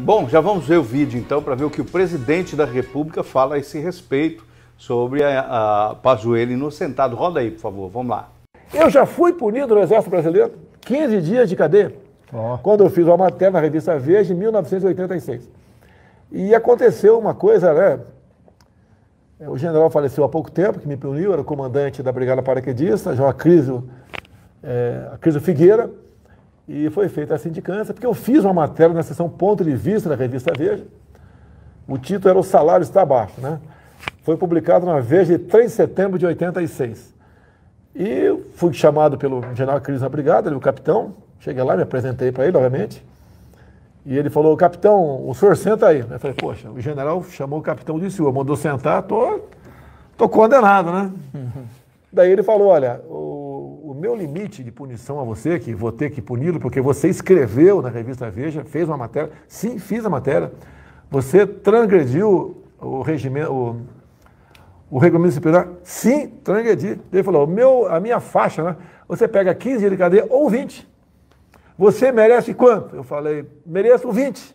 Bom, já vamos ver o vídeo então para ver o que o presidente da República fala a esse respeito sobre a, a Pazuello inocentado. Roda aí, por favor, vamos lá. Eu já fui punido no Exército Brasileiro, 15 dias de cadeia, oh. quando eu fiz uma matéria na revista Veja em 1986. E aconteceu uma coisa, né? O general faleceu há pouco tempo, que me puniu, era comandante da Brigada Paraquedista, já a Crisio, é, Figueira. E foi feita essa sindicância, porque eu fiz uma matéria na sessão Ponto de Vista da revista Veja. O título era O Salário Está Baixo, né? Foi publicado na Veja de 3 de setembro de 86. E fui chamado pelo general Cris na brigada, ele, é o capitão. Cheguei lá, me apresentei para ele, obviamente. E ele falou, capitão, o senhor senta aí. Eu falei, poxa, o general chamou o capitão de Silva, mandou sentar, tô, tô condenado, né? Uhum. Daí ele falou, olha, o meu limite de punição a você, que vou ter que puni-lo, porque você escreveu na revista Veja, fez uma matéria, sim, fiz a matéria, você transgrediu o regimento, o, o regulamento disciplinar? Sim, transgredi. Ele falou, meu, a minha faixa, né? Você pega 15 dias de cadeia ou 20. Você merece quanto? Eu falei, mereço 20.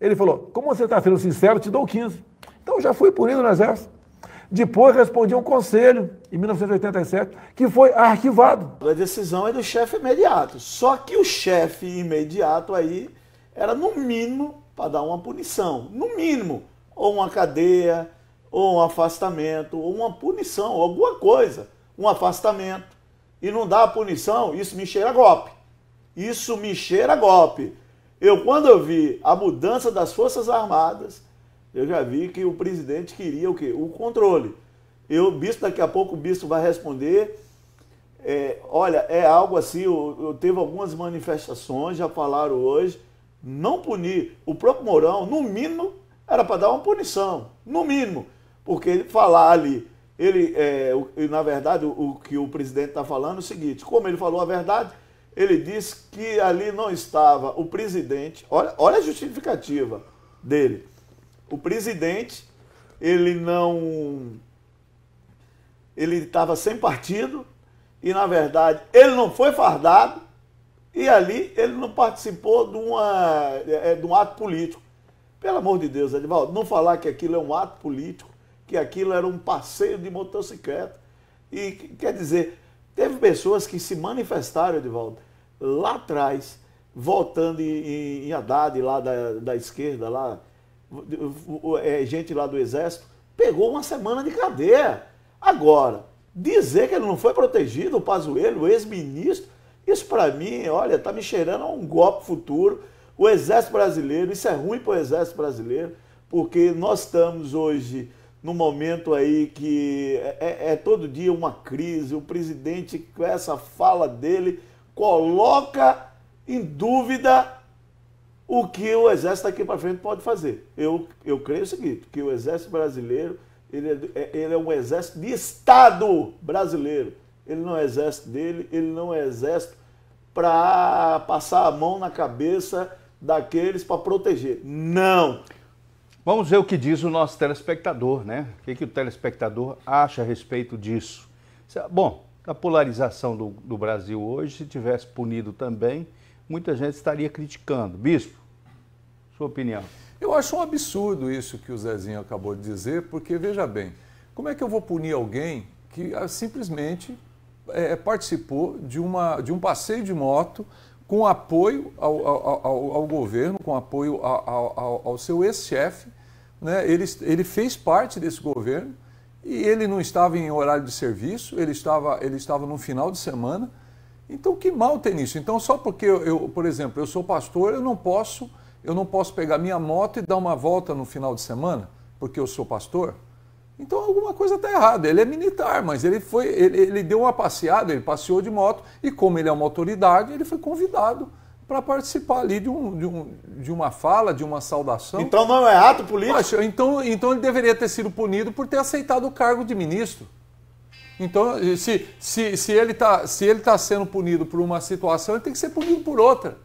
Ele falou, como você está sendo sincero, te dou 15. Então já fui punido no exército. Depois respondi um conselho, em 1987, que foi arquivado. A decisão é do chefe imediato. Só que o chefe imediato aí era, no mínimo, para dar uma punição. No mínimo, ou uma cadeia, ou um afastamento, ou uma punição, alguma coisa. Um afastamento. E não dá a punição, isso me cheira a golpe. Isso me cheira a golpe. Eu, quando eu vi a mudança das Forças Armadas, eu já vi que o presidente queria o quê? O controle. Eu, bispo, daqui a pouco o bispo vai responder. É, olha, é algo assim, eu, eu teve algumas manifestações, já falaram hoje, não punir. O próprio Mourão, no mínimo, era para dar uma punição, no mínimo. Porque ele falar ali, ele, é, o, na verdade, o, o que o presidente está falando é o seguinte, como ele falou a verdade, ele disse que ali não estava o presidente, olha, olha a justificativa dele o presidente, ele não. Ele estava sem partido e, na verdade, ele não foi fardado e ali ele não participou de, uma, é, de um ato político. Pelo amor de Deus, Edivaldo, não falar que aquilo é um ato político, que aquilo era um passeio de motocicleta. E quer dizer, teve pessoas que se manifestaram, Edivaldo, lá atrás, votando em, em Haddad, lá da, da esquerda, lá é, gente lá do Exército, pegou uma semana de cadeia. Agora, dizer que ele não foi protegido, o Pazuello, o ex-ministro, isso para mim, olha, está me cheirando a um golpe futuro. O Exército Brasileiro, isso é ruim para o Exército Brasileiro, porque nós estamos hoje num momento aí que é, é, é todo dia uma crise, o presidente, com essa fala dele, coloca em dúvida o que o Exército daqui para frente pode fazer. Eu, eu creio o seguinte, que o Exército brasileiro, ele é, é, ele é um exército de Estado brasileiro. Ele não é exército dele, ele não é exército para passar a mão na cabeça daqueles para proteger. Não! Vamos ver o que diz o nosso telespectador, né? O que, que o telespectador acha a respeito disso. Bom, a polarização do, do Brasil hoje, se tivesse punido também, muita gente estaria criticando. Bispo, sua opinião. Eu acho um absurdo isso que o Zezinho acabou de dizer, porque veja bem, como é que eu vou punir alguém que ah, simplesmente é, é, participou de, uma, de um passeio de moto com apoio ao, ao, ao, ao governo, com apoio ao, seu ex-chefe? Né? Ele, ele fez parte desse governo e ele não estava em horário de serviço, ele estava, ele estava no final de semana então, que mal tem nisso? Então, só porque eu, eu, por exemplo, eu sou pastor, eu não posso, eu não posso pegar minha moto e dar uma volta no final de semana, porque eu sou pastor? Então alguma coisa está errada. Ele é militar, mas ele foi, ele, ele, deu uma passeada, ele passeou de moto e como ele é uma autoridade, ele foi convidado para participar ali de, um, de, um, de, uma fala, de uma saudação. Então não é ato político. Mas, então, então ele deveria ter sido punido por ter aceitado o cargo de ministro. Então, se, se, se ele está tá sendo punido por uma situação, ele tem que ser punido por outra.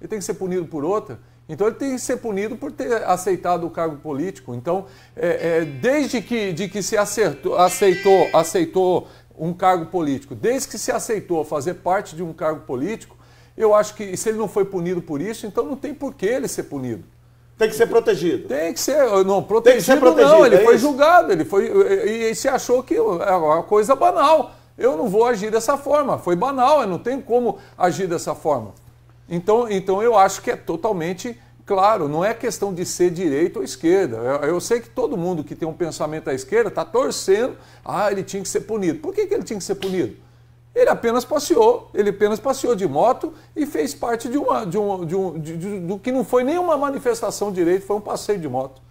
Ele tem que ser punido por outra. Então, ele tem que ser punido por ter aceitado o cargo político. Então, é, é, desde que, de que se acertou, aceitou, aceitou um cargo político, desde que se aceitou fazer parte de um cargo político, eu acho que se ele não foi punido por isso, então não tem por que ele ser punido. Tem que ser protegido. Tem que ser, não, protegido, Tem que ser protegido não, ele é foi isso? julgado, ele foi e, e se achou que é uma coisa banal. Eu não vou agir dessa forma, foi banal, eu não tenho como agir dessa forma. Então, então eu acho que é totalmente claro, não é questão de ser direita ou esquerda. Eu, eu, sei que todo mundo que tem um pensamento à esquerda está torcendo, ah, ele tinha que ser punido. Por que, que ele tinha que ser punido? Ele apenas passeou, ele apenas passeou de moto e fez parte de uma, de um, de um, de, de, do que não foi nenhuma manifestação direito, foi um passeio de moto.